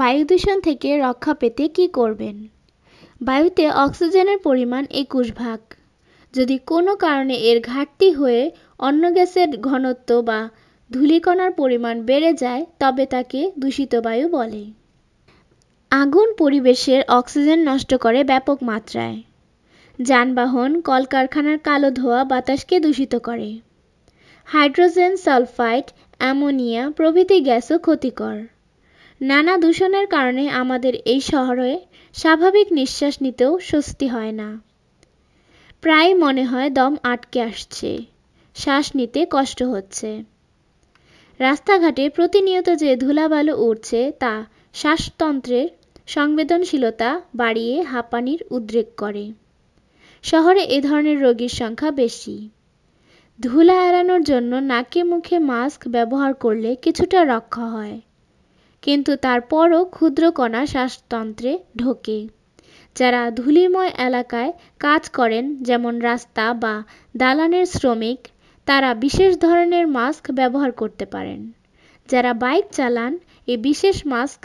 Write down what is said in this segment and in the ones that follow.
বায়ু দূষণ থেকে রক্ষা পেতে কি করবেন বায়ুতে অক্সিজেনের পরিমাণ একুশ ভাগ যদি কোনো কারণে এর ঘাটতি হয়ে অন্য গ্যাসের ঘনত্ব বা ধূলিকণার পরিমাণ বেড়ে যায় তবে তাকে দূষিত বায়ু বলে আগুন পরিবেশের অক্সিজেন নষ্ট করে ব্যাপক মাত্রায় যানবাহন কলকারখানার কালো ধোয়া বাতাসকে দূষিত করে হাইড্রোজেন সালফাইড অ্যামোনিয়া প্রভৃতি গ্যাসও ক্ষতিকর নানা দূষণের কারণে আমাদের এই শহরে স্বাভাবিক নিঃশ্বাস নিতেও স্বস্তি হয় না প্রায় মনে হয় দম আটকে আসছে শ্বাস নিতে কষ্ট হচ্ছে রাস্তাঘাটে প্রতিনিয়ত যে ধুলাবালু উঠছে তা শ্বাসতন্ত্রের সংবেদনশীলতা বাড়িয়ে হাঁপানির উদ্রেক করে শহরে এ ধরনের রোগীর সংখ্যা বেশি ধুলা এড়ানোর জন্য নাকে মুখে মাস্ক ব্যবহার করলে কিছুটা রক্ষা হয় কিন্তু তারপরও ক্ষুদ্রকণা শ্বাসতন্ত্রে ঢোকে যারা ধুলিময় এলাকায় কাজ করেন যেমন রাস্তা বা দালানের শ্রমিক তারা বিশেষ ধরনের মাস্ক ব্যবহার করতে পারেন যারা বাইক চালান এই বিশেষ মাস্ক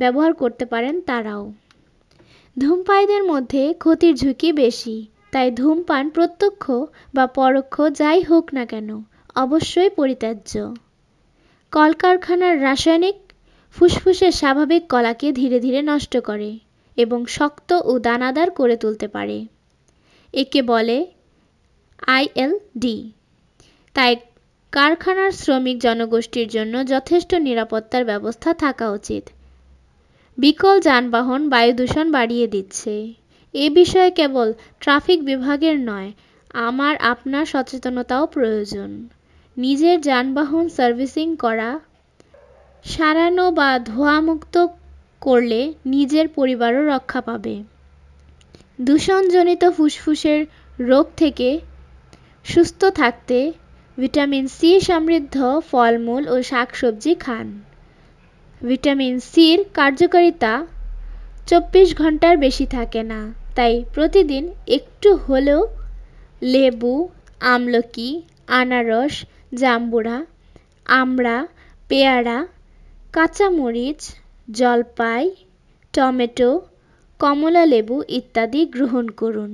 ব্যবহার করতে পারেন তারাও ধূমপায়ীদের মধ্যে ক্ষতির ঝুঁকি বেশি তাই ধূমপান প্রত্যক্ষ বা পরোক্ষ যাই হোক না কেন অবশ্যই পরিত্যাজ্য কলকারখানার রাসায়নিক ফুসফুসের স্বাভাবিক কলাকে ধীরে ধীরে নষ্ট করে এবং শক্ত ও দানাদার করে তুলতে পারে একে বলে আইএলডি তাই কারখানার শ্রমিক জনগোষ্ঠীর জন্য যথেষ্ট নিরাপত্তার ব্যবস্থা থাকা উচিত বিকল যানবাহন বায়ু দূষণ বাড়িয়ে দিচ্ছে এ বিষয়ে কেবল ট্রাফিক বিভাগের নয় আমার আপনার সচেতনতাও প্রয়োজন নিজের যানবাহন সার্ভিসিং করা সারানো বা ধোঁয়ামুক্ত করলে নিজের পরিবারও রক্ষা পাবে দূষণজনিত ফুসফুসের রোগ থেকে সুস্থ থাকতে ভিটামিন সি সমৃদ্ধ ফলমূল ও শাকসবজি খান ভিটামিন সির কার্যকারিতা চব্বিশ ঘন্টার বেশি থাকে না তাই প্রতিদিন একটু হলেও লেবু আমলকি আনারস জাম্বুরা আমড়া পেয়ারা কাঁচামরিচ জলপাই টমেটো কমলালেবু ইত্যাদি গ্রহণ করুন